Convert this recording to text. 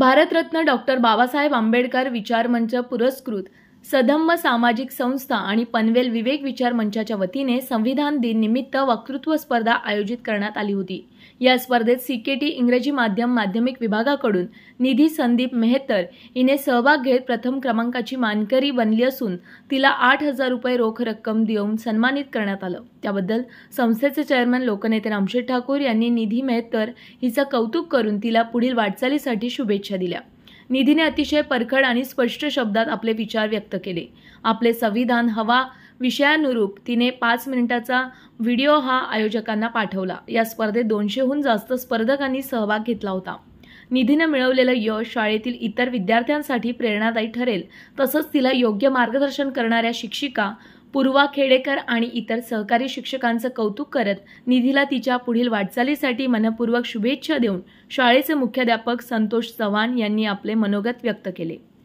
Bharat Ratna doctor Babasaheb Ambedkar विचारमंच पुरस्कृत सधम्म सामाजिक संस्था आणि पनवेल विवेक विचार मंचाच्या वतीने संविधान दिन निमित्त वक्तृत्व स्पर्धा आयोजित करण्यात आली होती या स्पर्धेत सीकेटी इंग्रजी माध्यम माध्यमिक विभागाकडून निधी संदीप मेहतर हिने सहभाग घेत प्रथम क्रमांकाची मानकरी बनली असून तिला आठ हजार रुपये रोख रक्कम देऊन सन्मानित करण्यात आलं त्याबद्दल संस्थेचे चेअरमन लोकनेते रामशेठ ठाकूर यांनी निधी मेहतर हिचं कौतुक करून तिला पुढील वाटचालीसाठी शुभेच्छा दिल्या निधीने अतिशय परखड आणि स्पष्ट शब्दात आपले विचार व्यक्त केले आपले संविधान हवा विषयानुरूप तिने पाच मिनिटाचा व्हिडिओ हा आयोजकांना पाठवला या स्पर्धेत दोनशेहून जास्त स्पर्धकांनी सहभाग घेतला होता निधीने मिळवलेलं यश शाळेतील इतर विद्यार्थ्यांसाठी प्रेरणादायी ठरेल तसंच तिला योग्य मार्गदर्शन करणाऱ्या शिक्षिका पूर्वा खेडेकर आणि इतर सहकारी शिक्षकांचं कौतुक करत निधीला तिच्या पुढील वाटचालीसाठी मनपूर्वक शुभेच्छा देऊन शाळेचे मुख्याध्यापक संतोष चव्हाण यांनी आपले मनोगत व्यक्त केले